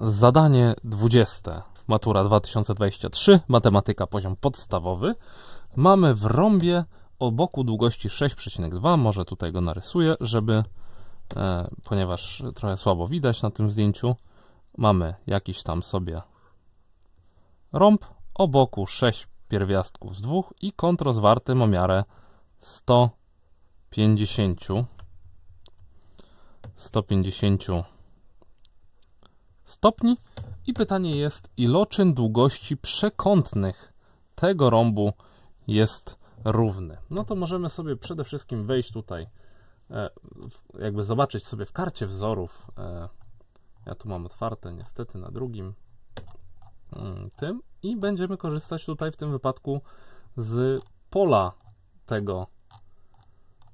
Zadanie 20. Matura 2023, matematyka poziom podstawowy. Mamy w rąbie o boku długości 6,2, może tutaj go narysuję, żeby, e, ponieważ trochę słabo widać na tym zdjęciu, mamy jakiś tam sobie rąb o boku 6 pierwiastków z dwóch i kąt rozwarty o miarę 150 150 stopni i pytanie jest, iloczyn długości przekątnych tego rąbu jest równy. No to możemy sobie przede wszystkim wejść tutaj, e, jakby zobaczyć sobie w karcie wzorów. E, ja tu mam otwarte niestety na drugim mm, tym i będziemy korzystać tutaj w tym wypadku z pola tego,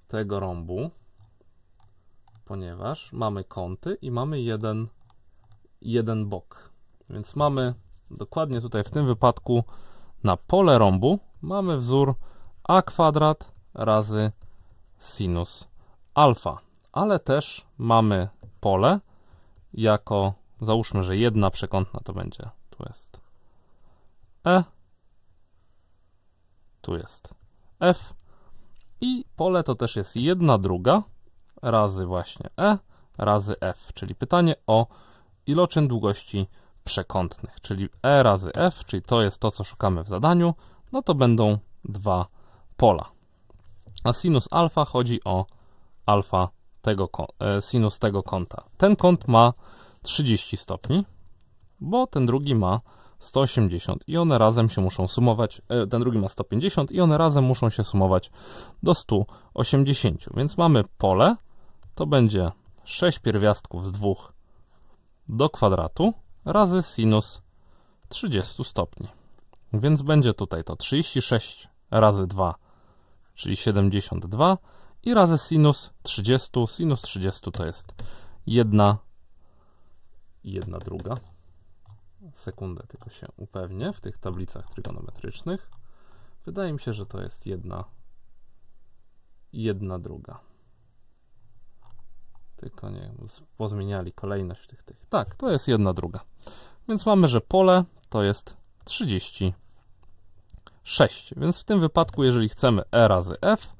tego rąbu, ponieważ mamy kąty i mamy jeden jeden bok. Więc mamy dokładnie tutaj w tym wypadku na pole rąbu mamy wzór a kwadrat razy sinus alfa. Ale też mamy pole jako, załóżmy, że jedna przekątna to będzie, tu jest e, tu jest f i pole to też jest jedna druga razy właśnie e razy f, czyli pytanie o iloczyn długości przekątnych, czyli e razy f, czyli to jest to, co szukamy w zadaniu, no to będą dwa pola. A sinus alfa chodzi o alfa tego, e, sinus tego kąta. Ten kąt ma 30 stopni, bo ten drugi ma 180 i one razem się muszą sumować, e, ten drugi ma 150 i one razem muszą się sumować do 180. Więc mamy pole, to będzie 6 pierwiastków z dwóch do kwadratu razy sinus 30 stopni. Więc będzie tutaj to 36 razy 2, czyli 72 i razy sinus 30. Sinus 30 to jest 1, 1 druga. Sekundę tylko się upewnię w tych tablicach trygonometrycznych. Wydaje mi się, że to jest 1, 1 druga tylko nie pozmieniali kolejność tych, tych. Tak, to jest jedna druga. Więc mamy, że pole to jest 36. Więc w tym wypadku, jeżeli chcemy E razy F,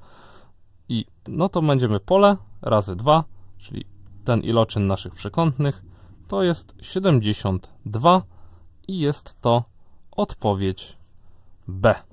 i no to będziemy pole razy 2, czyli ten iloczyn naszych przekątnych, to jest 72 i jest to odpowiedź B.